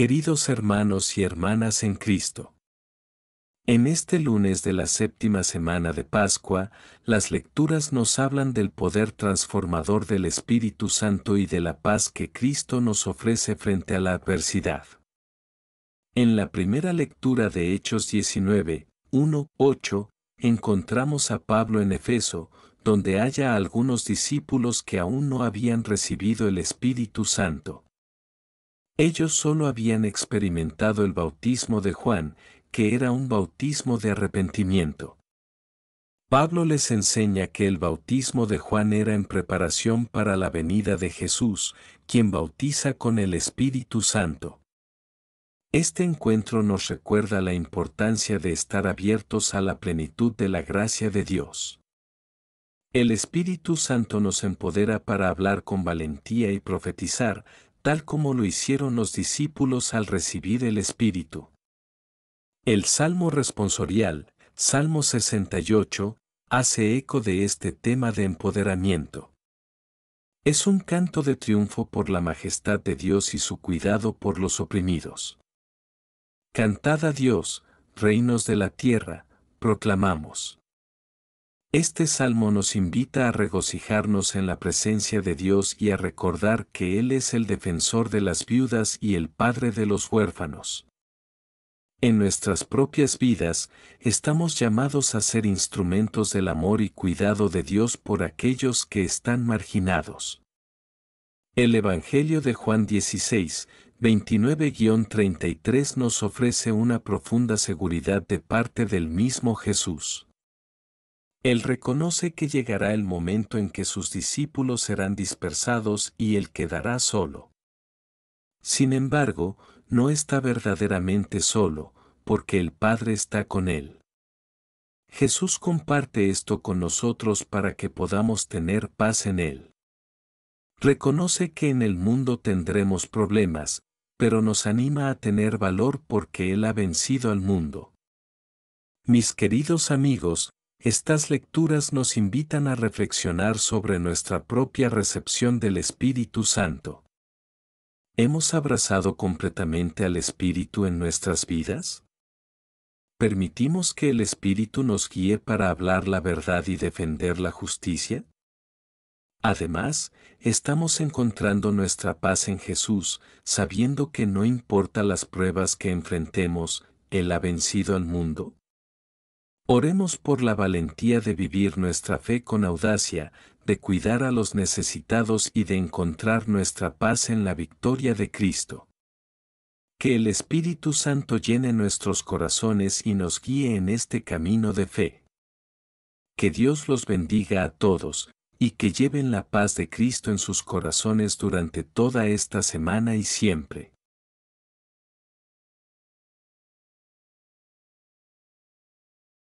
Queridos hermanos y hermanas en Cristo, en este lunes de la séptima semana de Pascua, las lecturas nos hablan del poder transformador del Espíritu Santo y de la paz que Cristo nos ofrece frente a la adversidad. En la primera lectura de Hechos 19, 1, 8, encontramos a Pablo en Efeso, donde haya algunos discípulos que aún no habían recibido el Espíritu Santo. Ellos solo habían experimentado el bautismo de Juan, que era un bautismo de arrepentimiento. Pablo les enseña que el bautismo de Juan era en preparación para la venida de Jesús, quien bautiza con el Espíritu Santo. Este encuentro nos recuerda la importancia de estar abiertos a la plenitud de la gracia de Dios. El Espíritu Santo nos empodera para hablar con valentía y profetizar, tal como lo hicieron los discípulos al recibir el Espíritu. El Salmo responsorial, Salmo 68, hace eco de este tema de empoderamiento. Es un canto de triunfo por la majestad de Dios y su cuidado por los oprimidos. Cantad a Dios, reinos de la tierra, proclamamos. Este salmo nos invita a regocijarnos en la presencia de Dios y a recordar que Él es el defensor de las viudas y el Padre de los huérfanos. En nuestras propias vidas, estamos llamados a ser instrumentos del amor y cuidado de Dios por aquellos que están marginados. El Evangelio de Juan 16, 29-33 nos ofrece una profunda seguridad de parte del mismo Jesús. Él reconoce que llegará el momento en que sus discípulos serán dispersados y él quedará solo. Sin embargo, no está verdaderamente solo, porque el Padre está con él. Jesús comparte esto con nosotros para que podamos tener paz en él. Reconoce que en el mundo tendremos problemas, pero nos anima a tener valor porque Él ha vencido al mundo. Mis queridos amigos, estas lecturas nos invitan a reflexionar sobre nuestra propia recepción del Espíritu Santo. ¿Hemos abrazado completamente al Espíritu en nuestras vidas? ¿Permitimos que el Espíritu nos guíe para hablar la verdad y defender la justicia? Además, estamos encontrando nuestra paz en Jesús, sabiendo que no importa las pruebas que enfrentemos, Él ha vencido al mundo. Oremos por la valentía de vivir nuestra fe con audacia, de cuidar a los necesitados y de encontrar nuestra paz en la victoria de Cristo. Que el Espíritu Santo llene nuestros corazones y nos guíe en este camino de fe. Que Dios los bendiga a todos, y que lleven la paz de Cristo en sus corazones durante toda esta semana y siempre.